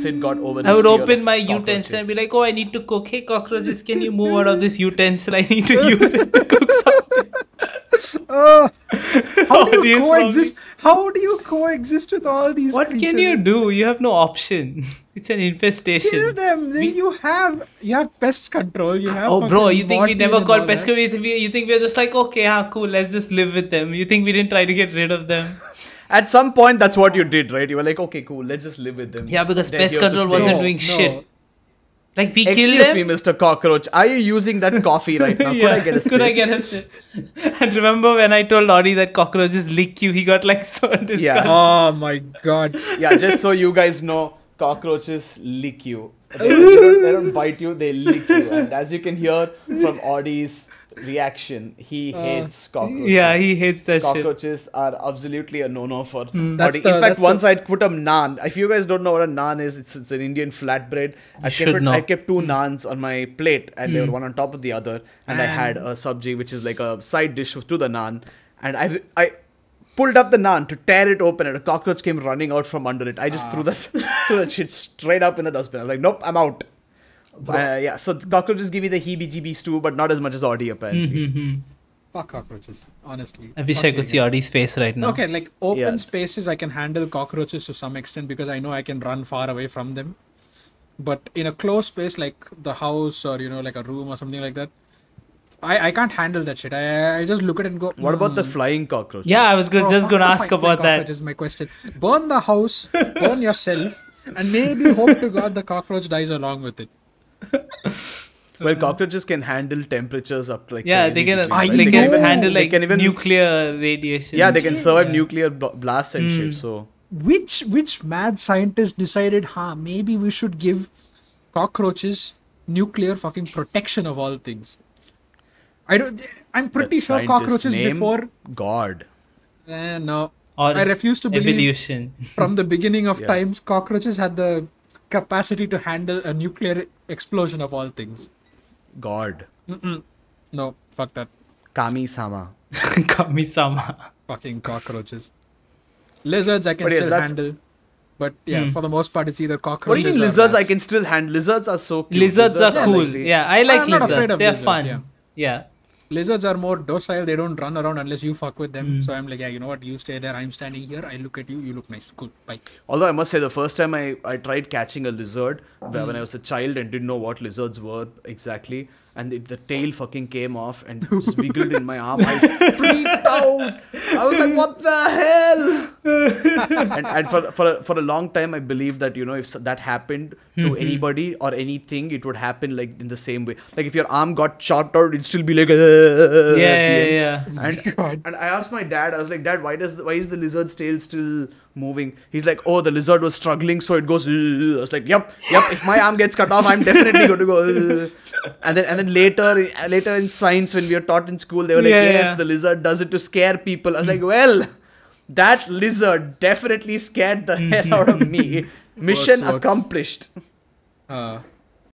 Sid got over. I would open my utensil and be like, "Oh, I need to cook. Hey, cockroaches, can you move out of this utensil? I need to use it to cook something." Uh, how do you coexist? How do you coexist with all these? What creatures? can you do? You have no option. It's an infestation. Kill them. We, you have you have pest control. You have. Oh, bro, you think we never called pest control? You think we are just like okay, ah, cool. Let's just live with them. You think we didn't try to get rid of them? at some point that's what you did, right? You were like, okay, cool, let's just live with them. Yeah, because pest control wasn't no, doing no. shit. Like we Excuse killed Excuse me, Mr. Cockroach. Are you using that coffee right now? yeah. Could I get a sip? Could I get a sip? and remember when I told Audie that cockroaches lick you? He got like so disgusted. Yeah. Oh my god. yeah. Just so you guys know, cockroaches lick you. They don't, they don't bite you, they lick you. And as you can hear from Audie's reaction, he uh, hates cockroaches. Yeah, he hates that cockroaches shit. are absolutely a no-no for mm. that's the, In fact, that's once the... I put a naan. If you guys don't know what a naan is, it's, it's an Indian flatbread. I you kept, I kept two hmm. naans on my plate, and mm. they were hmm. one on top of the other. And, I had a subji, which is like a side dish to the naan. And I, I pulled up the naan to tear it open, and a cockroach came running out from under it. I just ah. threw that threw that shit straight up in the dustbin. I was like, nope, I'm out. Uh, yeah, so cockroaches give me the heebie-jeebies too, but not as much as Audi apparently. Mm-hmm. mm-hmm. Fuck cockroaches, honestly. I wish I could see yeah. Audi's face right now. Okay, like open yeah. spaces, I can handle cockroaches to some extent because I know I can run far away from them. But in a closed space like the house or you know like a room or something like that, I, I can't handle that shit. I, I just look at it and go. What about the hmm. flying cockroach? Yeah, I was oh, just going to ask about that. Which is my question. Burn the house, burn yourself, and maybe hope to God the cockroach dies along with it. well, cockroaches can handle temperatures up to like yeah, they can degrees, right? they can handle like can even, nuclear radiation. Yeah, they can survive yeah. nuclear blasts and mm. shit. Hmm. So which which mad scientist decided, huh? Maybe we should give cockroaches nuclear fucking protection of all things. I don't. I'm pretty sure cockroaches before God. Eh, no, or I refuse to believe. Evolution. from the beginning of yeah. cockroaches had the capacity to handle a nuclear explosion of all things. God. Mm-mm. No, fuck that. Kami sama. Kami sama. Fucking cockroaches. Lizards I can but still yes, handle. But yeah, hmm. for the most part, it's either cockroaches. What do you mean lizards? I can still handle. Lizards are so cute. Lizards, lizards are cool. like, yeah, I like I'm lizards. They're lizards, fun. Yeah. yeah lizards are more docile they don't run around unless you fuck with them mm. so i'm like yeah you know what you stay there i'm standing here i look at you you look nice Good. bye although i must say the first time i, I tried catching a lizard mm. when hmm. i was a child and didn't know what lizards were exactly and it, the tail fucking came off and wiggled in my arm i freaked out i was like what the hell and, and for for a, for a long time, I believed that you know if that happened to mm-hmm. anybody or anything, it would happen like in the same way. Like if your arm got chopped out, it'd still be like uh, yeah, yeah, yeah. And, God. and I asked my dad, I was like, Dad, why does why is the lizard's tail still moving? He's like, Oh, the lizard was struggling, so it goes. Uh, uh. I was like, Yep, yep. If my arm gets cut off, I'm definitely going to go. And then and then later later in science when we were taught in school, they were like, yeah, Yes, yeah. the lizard does it to scare people. I was like, Well that lizard definitely scared the hell out of me. Mission works, works. accomplished. Uh,